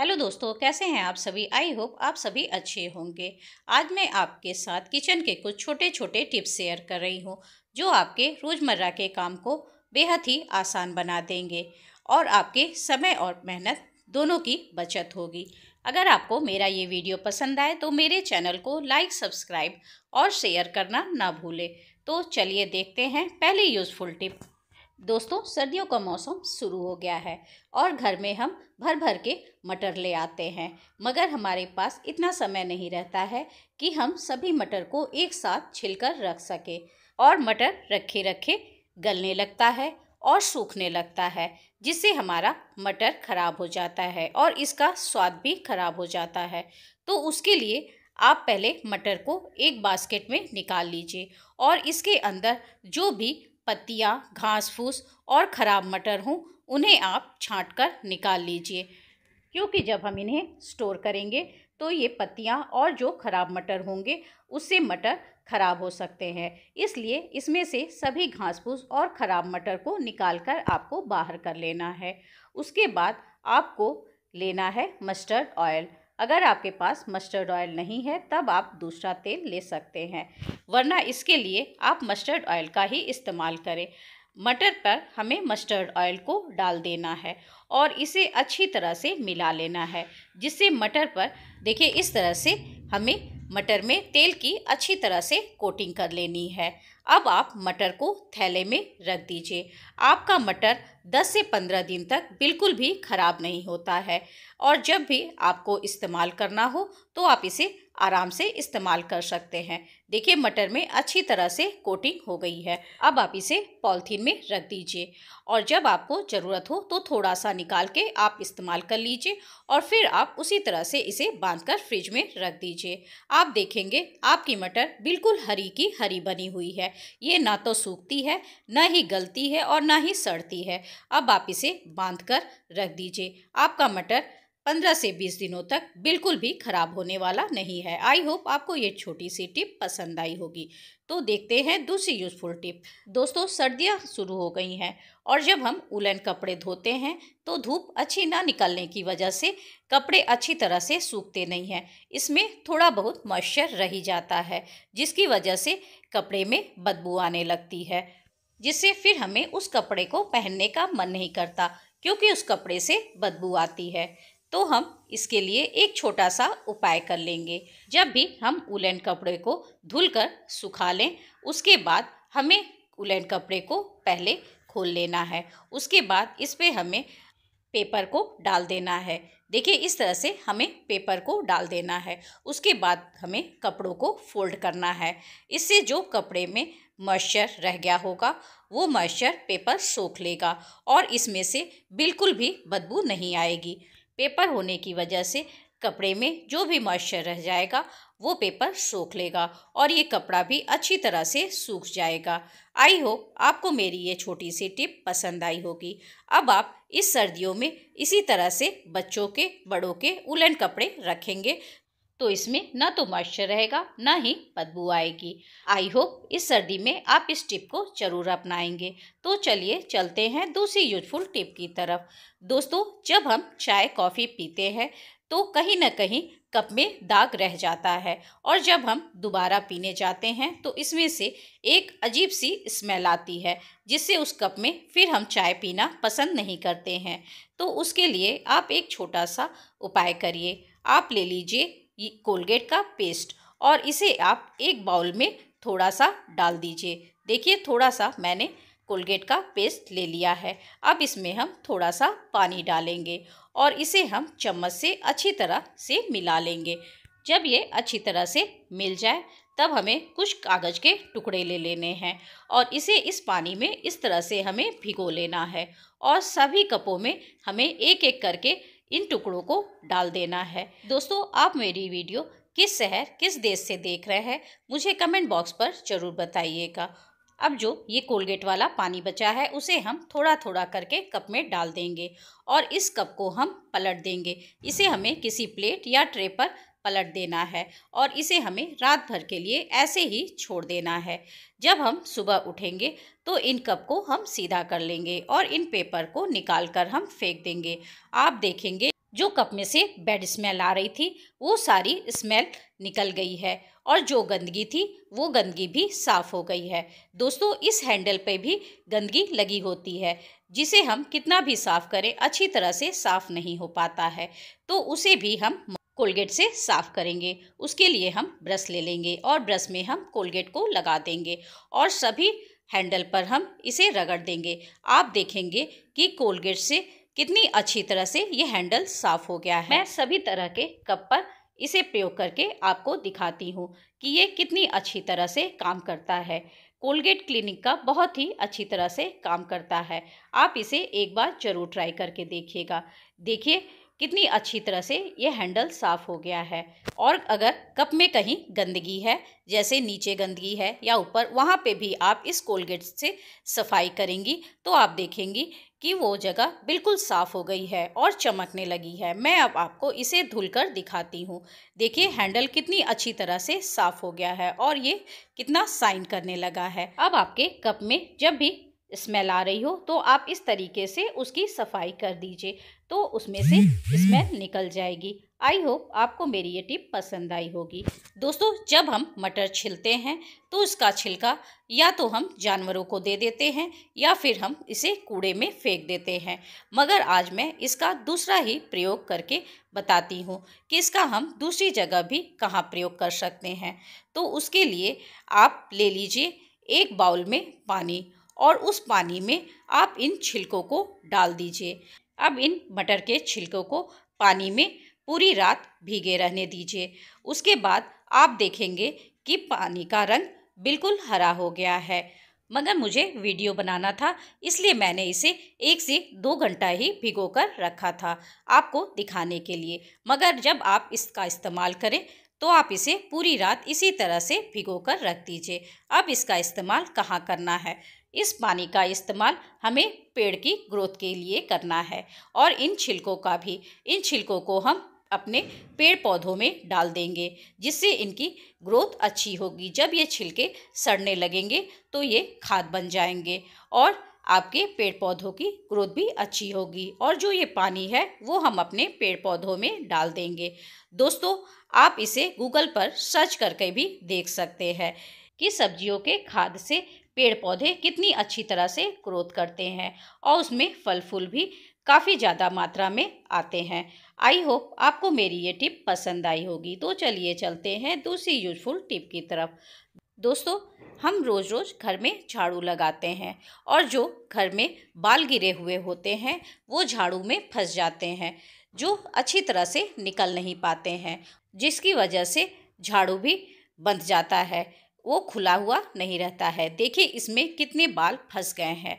hello दोस्तों कैसे हैं आप सभी आई होप आप सभी अच्छे होंगे आज मैं आपके साथ किचन के कुछ छोटे छोटे टिप्स शेयर कर रही हूं जो आपके रोज़मर्रा के काम को बेहद ही आसान बना देंगे और आपके समय और मेहनत दोनों की बचत होगी अगर आपको मेरा ये वीडियो पसंद आए तो मेरे चैनल को लाइक सब्सक्राइब और शेयर करना ना भूलें तो चलिए देखते हैं पहली यूज़फुल टिप दोस्तों सर्दियों का मौसम शुरू हो गया है और घर में हम भर भर के मटर ले आते हैं मगर हमारे पास इतना समय नहीं रहता है कि हम सभी मटर को एक साथ छिलकर रख सकें और मटर रखे रखे गलने लगता है और सूखने लगता है जिससे हमारा मटर ख़राब हो जाता है और इसका स्वाद भी ख़राब हो जाता है तो उसके लिए आप पहले मटर को एक बास्केट में निकाल लीजिए और इसके अंदर जो भी पत्तियाँ घास फूस और ख़राब मटर हों उन्हें आप छाँट कर निकाल लीजिए क्योंकि जब हम इन्हें स्टोर करेंगे तो ये पत्तियाँ और जो ख़राब मटर होंगे उससे मटर ख़राब हो सकते हैं इसलिए इसमें से सभी घास फूस और ख़राब मटर को निकाल कर आपको बाहर कर लेना है उसके बाद आपको लेना है मस्टर्ड ऑयल अगर आपके पास मस्टर्ड ऑयल नहीं है तब आप दूसरा तेल ले सकते हैं वरना इसके लिए आप मस्टर्ड ऑयल का ही इस्तेमाल करें मटर पर हमें मस्टर्ड ऑयल को डाल देना है और इसे अच्छी तरह से मिला लेना है जिससे मटर पर देखिए इस तरह से हमें मटर में तेल की अच्छी तरह से कोटिंग कर लेनी है अब आप मटर को थैले में रख दीजिए आपका मटर 10 से 15 दिन तक बिल्कुल भी ख़राब नहीं होता है और जब भी आपको इस्तेमाल करना हो तो आप इसे आराम से इस्तेमाल कर सकते हैं देखिए मटर में अच्छी तरह से कोटिंग हो गई है अब आप इसे पॉलिथीन में रख दीजिए और जब आपको ज़रूरत हो तो थोड़ा सा निकाल के आप इस्तेमाल कर लीजिए और फिर आप उसी तरह से इसे बांध कर फ्रिज में रख दीजिए लीजिए आप देखेंगे आपकी मटर बिल्कुल हरी की हरी बनी हुई है ये ना तो सूखती है ना ही गलती है और ना ही सड़ती है अब आप इसे बांध कर रख दीजिए आपका मटर पंद्रह से बीस दिनों तक बिल्कुल भी खराब होने वाला नहीं है आई होप आपको ये छोटी सी टिप पसंद आई होगी तो देखते हैं दूसरी यूज़फुल टिप दोस्तों सर्दियाँ शुरू हो गई हैं और जब हम उलन कपड़े धोते हैं तो धूप अच्छी ना निकलने की वजह से कपड़े अच्छी तरह से सूखते नहीं हैं इसमें थोड़ा बहुत मॉइस्चर रह जाता है जिसकी वजह से कपड़े में बदबू आने लगती है जिससे फिर हमें उस कपड़े को पहनने का मन नहीं करता क्योंकि उस कपड़े से बदबू आती है तो हम इसके लिए एक छोटा सा उपाय कर लेंगे जब भी हम उलन कपड़े को धुलकर सुखा लें उसके बाद हमें उलन कपड़े को पहले खोल लेना है उसके बाद इस पर पे हमें पेपर को डाल देना है देखिए इस तरह से हमें पेपर को डाल देना है उसके बाद हमें कपड़ों को फोल्ड करना है इससे जो कपड़े में मॉइस्चर रह गया होगा वो मॉइस्चर पेपर सोख लेगा और इसमें से बिल्कुल भी बदबू नहीं आएगी पेपर होने की वजह से कपड़े में जो भी मॉइस्चर रह जाएगा वो पेपर सोख लेगा और ये कपड़ा भी अच्छी तरह से सूख जाएगा आई होप आपको मेरी ये छोटी सी टिप पसंद आई होगी अब आप इस सर्दियों में इसी तरह से बच्चों के बड़ों के उलन कपड़े रखेंगे तो इसमें ना तो मॉइस्चर रहेगा ना ही बदबू आएगी आई होप इस सर्दी में आप इस टिप को ज़रूर अपनाएंगे तो चलिए चलते हैं दूसरी यूजफुल टिप की तरफ दोस्तों जब हम चाय कॉफ़ी पीते हैं तो कहीं ना कहीं कप में दाग रह जाता है और जब हम दोबारा पीने जाते हैं तो इसमें से एक अजीब सी स्मेल आती है जिससे उस कप में फिर हम चाय पीना पसंद नहीं करते हैं तो उसके लिए आप एक छोटा सा उपाय करिए आप ले लीजिए ये कोलगेट का पेस्ट और इसे आप एक बाउल में थोड़ा सा डाल दीजिए देखिए थोड़ा सा मैंने कोलगेट का पेस्ट ले लिया है अब इसमें हम थोड़ा सा पानी डालेंगे और इसे हम चम्मच से अच्छी तरह से मिला लेंगे जब ये अच्छी तरह से मिल जाए तब हमें कुछ कागज़ के टुकड़े ले लेने हैं और इसे इस पानी में इस तरह से हमें भिगो लेना है और सभी कपों में हमें एक एक करके इन टुकड़ों को डाल देना है दोस्तों आप मेरी वीडियो किस शहर किस देश से देख रहे हैं मुझे कमेंट बॉक्स पर ज़रूर बताइएगा अब जो ये कोलगेट वाला पानी बचा है उसे हम थोड़ा थोड़ा करके कप में डाल देंगे और इस कप को हम पलट देंगे इसे हमें किसी प्लेट या ट्रे पर पलट देना है और इसे हमें रात भर के लिए ऐसे ही छोड़ देना है जब हम सुबह उठेंगे तो इन कप को हम सीधा कर लेंगे और इन पेपर को निकाल कर हम फेंक देंगे आप देखेंगे जो कप में से बैड स्मेल आ रही थी वो सारी स्मेल निकल गई है और जो गंदगी थी वो गंदगी भी साफ़ हो गई है दोस्तों इस हैंडल पे भी गंदगी लगी होती है जिसे हम कितना भी साफ़ करें अच्छी तरह से साफ़ नहीं हो पाता है तो उसे भी हम कोलगेट से साफ़ करेंगे उसके लिए हम ब्रश ले लेंगे और ब्रश में हम कोलगेट को लगा देंगे और सभी हैंडल पर हम इसे रगड़ देंगे आप देखेंगे कि कोलगेट से कितनी अच्छी तरह से ये हैंडल साफ़ हो गया है मैं सभी तरह के कप पर इसे प्रयोग करके आपको दिखाती हूँ कि ये कितनी अच्छी तरह से काम करता है कोलगेट क्लिनिक का बहुत ही अच्छी तरह से काम करता है आप इसे एक बार ज़रूर ट्राई करके देखिएगा देखिए कितनी अच्छी तरह से ये हैंडल साफ़ हो गया है और अगर कप में कहीं गंदगी है जैसे नीचे गंदगी है या ऊपर वहाँ पे भी आप इस कोलगेट से सफाई करेंगी तो आप देखेंगी कि वो जगह बिल्कुल साफ़ हो गई है और चमकने लगी है मैं अब आपको इसे धुलकर दिखाती हूँ देखिए हैंडल कितनी अच्छी तरह से साफ़ हो गया है और ये कितना साइन करने लगा है अब आपके कप में जब भी स्मेल आ रही हो तो आप इस तरीके से उसकी सफाई कर दीजिए तो उसमें से स्मेल निकल जाएगी आई होप आपको मेरी ये टिप पसंद आई होगी दोस्तों जब हम मटर छिलते हैं तो इसका छिलका या तो हम जानवरों को दे देते हैं या फिर हम इसे कूड़े में फेंक देते हैं मगर आज मैं इसका दूसरा ही प्रयोग करके बताती हूँ कि इसका हम दूसरी जगह भी कहाँ प्रयोग कर सकते हैं तो उसके लिए आप ले लीजिए एक बाउल में पानी और उस पानी में आप इन छिलकों को डाल दीजिए अब इन मटर के छिलकों को पानी में पूरी रात भीगे रहने दीजिए उसके बाद आप देखेंगे कि पानी का रंग बिल्कुल हरा हो गया है मगर मुझे वीडियो बनाना था इसलिए मैंने इसे एक से दो घंटा ही भिगो कर रखा था आपको दिखाने के लिए मगर जब आप इसका इस्तेमाल करें तो आप इसे पूरी रात इसी तरह से भिगो कर रख दीजिए अब इसका इस्तेमाल कहाँ करना है इस पानी का इस्तेमाल हमें पेड़ की ग्रोथ के लिए करना है और इन छिलकों का भी इन छिलकों को हम अपने पेड़ पौधों में डाल देंगे जिससे इनकी ग्रोथ अच्छी होगी जब ये छिलके सड़ने लगेंगे तो ये खाद बन जाएंगे और आपके पेड़ पौधों की ग्रोथ भी अच्छी होगी और जो ये पानी है वो हम अपने पेड़ पौधों में डाल देंगे दोस्तों आप इसे गूगल पर सर्च करके भी देख सकते हैं कि सब्जियों के खाद से पेड़ पौधे कितनी अच्छी तरह से ग्रोथ करते हैं और उसमें फल फूल भी काफ़ी ज़्यादा मात्रा में आते हैं आई होप आपको मेरी ये टिप पसंद आई होगी तो चलिए चलते हैं दूसरी यूजफुल टिप की तरफ दोस्तों हम रोज़ रोज़ घर में झाड़ू लगाते हैं और जो घर में बाल गिरे हुए होते हैं वो झाड़ू में फंस जाते हैं जो अच्छी तरह से निकल नहीं पाते हैं जिसकी वजह से झाड़ू भी बंध जाता है वो खुला हुआ नहीं रहता है देखिए इसमें कितने बाल फंस गए हैं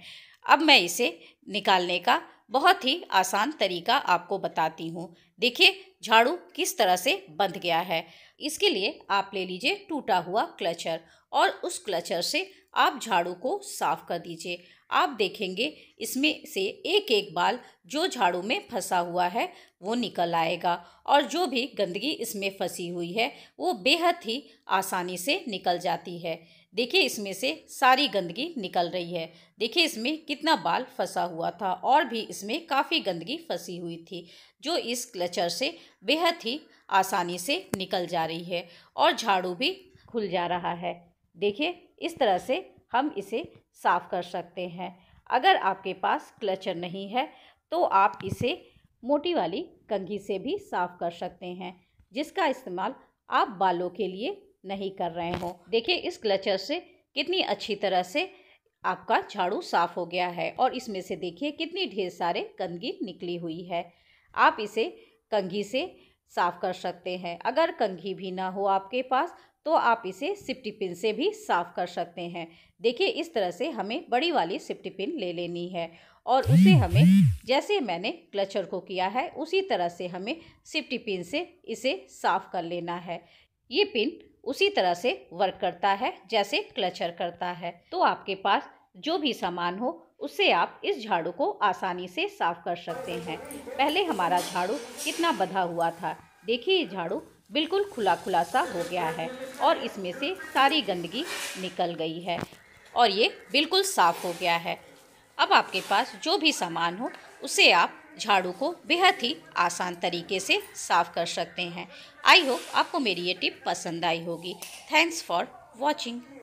अब मैं इसे निकालने का बहुत ही आसान तरीका आपको बताती हूँ देखिए झाड़ू किस तरह से बंध गया है इसके लिए आप ले लीजिए टूटा हुआ क्लचर और उस क्लचर से आप झाड़ू को साफ कर दीजिए आप देखेंगे इसमें से एक एक बाल जो झाड़ू में फंसा हुआ है वो निकल आएगा और जो भी गंदगी इसमें फंसी हुई है वो बेहद ही आसानी से निकल जाती है देखिए इसमें से सारी गंदगी निकल रही है देखिए इसमें कितना बाल फंसा हुआ था और भी इसमें काफ़ी गंदगी फंसी हुई थी जो इस क्लचर से बेहद ही आसानी से निकल जा रही है और झाड़ू भी खुल जा रहा है देखिए इस तरह से हम इसे साफ़ कर सकते हैं अगर आपके पास क्लचर नहीं है तो आप इसे मोटी वाली कंघी से भी साफ़ कर सकते हैं जिसका इस्तेमाल आप बालों के लिए नहीं कर रहे हों देखिए इस क्लचर से कितनी अच्छी तरह से आपका झाड़ू साफ़ हो गया है और इसमें से देखिए कितनी ढेर सारे कंघी निकली हुई है आप इसे कंघी से साफ़ कर सकते हैं अगर कंघी भी ना हो आपके पास तो आप इसे सिप्टी पिन से भी साफ़ कर सकते हैं देखिए इस तरह से हमें बड़ी वाली सिप्टी पिन ले लेनी है और उसे हमें जैसे मैंने क्लचर को किया है उसी तरह से हमें सिप्टी पिन से इसे साफ़ कर लेना है ये पिन उसी तरह से वर्क करता है जैसे क्लचर करता है तो आपके पास जो भी सामान हो उससे आप इस झाड़ू को आसानी से साफ कर सकते हैं पहले हमारा झाड़ू कितना बधा हुआ था देखिए झाड़ू बिल्कुल खुला खुला सा हो गया है और इसमें से सारी गंदगी निकल गई है और ये बिल्कुल साफ़ हो गया है अब आपके पास जो भी सामान हो उसे आप झाड़ू को बेहद ही आसान तरीके से साफ़ कर सकते हैं आई होप आपको मेरी ये टिप पसंद आई होगी थैंक्स फॉर वॉचिंग